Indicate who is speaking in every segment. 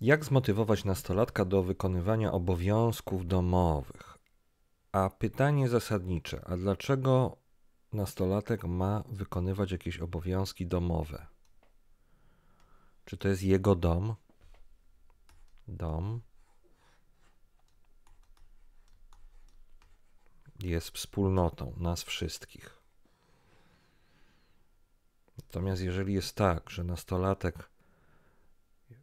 Speaker 1: Jak zmotywować nastolatka do wykonywania obowiązków domowych? A pytanie zasadnicze: a dlaczego nastolatek ma wykonywać jakieś obowiązki domowe? Czy to jest jego dom? Dom. Jest wspólnotą nas wszystkich. Natomiast jeżeli jest tak, że nastolatek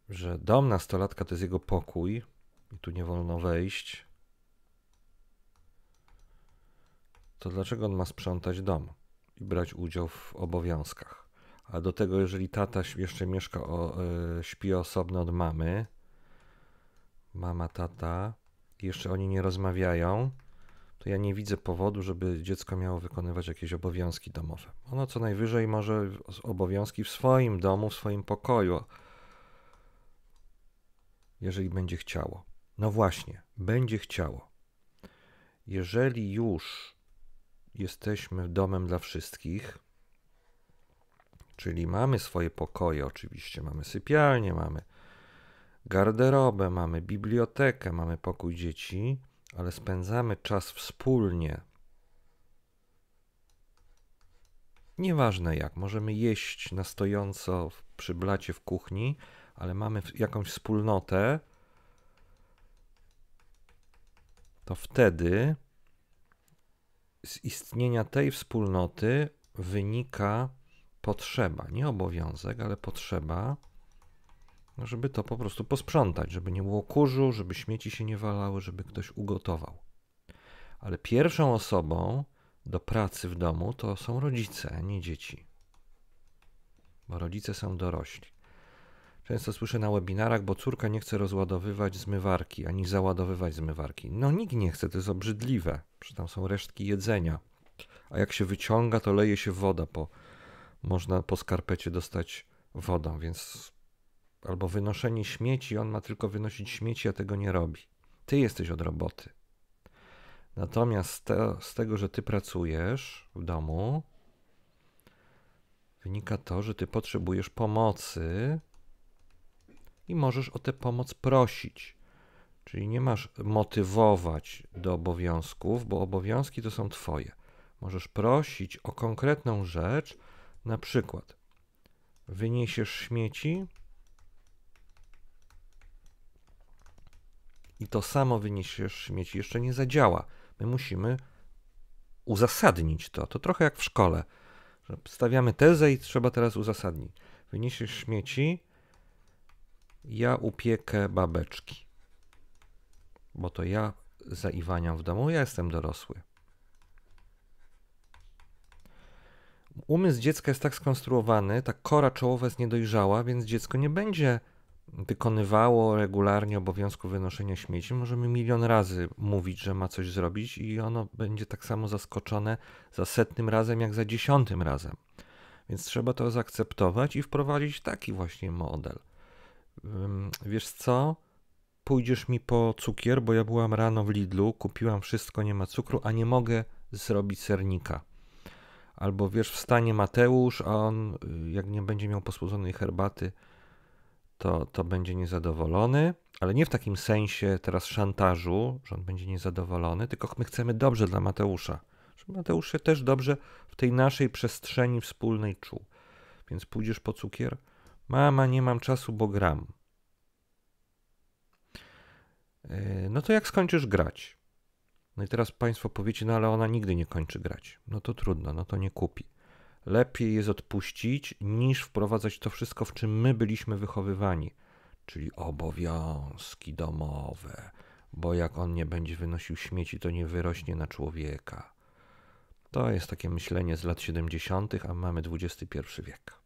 Speaker 1: że dom nastolatka to jest jego pokój i tu nie wolno wejść, to dlaczego on ma sprzątać dom i brać udział w obowiązkach? A do tego, jeżeli tata jeszcze mieszka, o, y, śpi osobno od mamy, mama, tata, i jeszcze oni nie rozmawiają, to ja nie widzę powodu, żeby dziecko miało wykonywać jakieś obowiązki domowe. Ono co najwyżej może obowiązki w swoim domu, w swoim pokoju, jeżeli będzie chciało. No właśnie, będzie chciało. Jeżeli już jesteśmy domem dla wszystkich, czyli mamy swoje pokoje, oczywiście, mamy sypialnię, mamy garderobę, mamy bibliotekę, mamy pokój dzieci, ale spędzamy czas wspólnie. Nieważne jak, możemy jeść na stojąco przy blacie w kuchni, ale mamy jakąś wspólnotę, to wtedy z istnienia tej wspólnoty wynika potrzeba, nie obowiązek, ale potrzeba, no, żeby to po prostu posprzątać, żeby nie było kurzu, żeby śmieci się nie walały, żeby ktoś ugotował. Ale pierwszą osobą do pracy w domu to są rodzice, nie dzieci. Bo rodzice są dorośli. Często słyszę na webinarach, bo córka nie chce rozładowywać zmywarki ani załadowywać zmywarki. No nikt nie chce, to jest obrzydliwe, że tam są resztki jedzenia. A jak się wyciąga, to leje się woda, bo można po skarpecie dostać wodą, więc albo wynoszenie śmieci, on ma tylko wynosić śmieci, a tego nie robi. Ty jesteś od roboty. Natomiast te, z tego, że ty pracujesz w domu, wynika to, że ty potrzebujesz pomocy i możesz o tę pomoc prosić. Czyli nie masz motywować do obowiązków, bo obowiązki to są Twoje. Możesz prosić o konkretną rzecz, na przykład wyniesiesz śmieci i to samo wyniesiesz śmieci jeszcze nie zadziała. My musimy uzasadnić to. To trochę jak w szkole, że stawiamy tezę i trzeba teraz uzasadnić. Wyniesiesz śmieci, ja upiekę babeczki. Bo to ja zaiwaniam w domu, ja jestem dorosły. Umysł dziecka jest tak skonstruowany, ta kora czołowa jest niedojrzała, więc dziecko nie będzie wykonywało regularnie obowiązku wynoszenia śmieci. Możemy milion razy mówić, że ma coś zrobić i ono będzie tak samo zaskoczone za setnym razem, jak za dziesiątym razem. Więc trzeba to zaakceptować i wprowadzić taki właśnie model wiesz co, pójdziesz mi po cukier, bo ja byłam rano w Lidlu, kupiłam wszystko, nie ma cukru, a nie mogę zrobić sernika. Albo wiesz, wstanie Mateusz, a on y, jak nie będzie miał posłudzonej herbaty, to, to będzie niezadowolony, ale nie w takim sensie teraz szantażu, że on będzie niezadowolony, tylko my chcemy dobrze dla Mateusza. Żeby Mateusz się też dobrze w tej naszej przestrzeni wspólnej czuł. Więc pójdziesz po cukier, Mama, nie mam czasu, bo gram. E, no to jak skończysz grać? No i teraz Państwo powiecie, no ale ona nigdy nie kończy grać. No to trudno, no to nie kupi. Lepiej jest odpuścić, niż wprowadzać to wszystko, w czym my byliśmy wychowywani, czyli obowiązki domowe, bo jak on nie będzie wynosił śmieci, to nie wyrośnie na człowieka. To jest takie myślenie z lat 70., a mamy XXI wiek.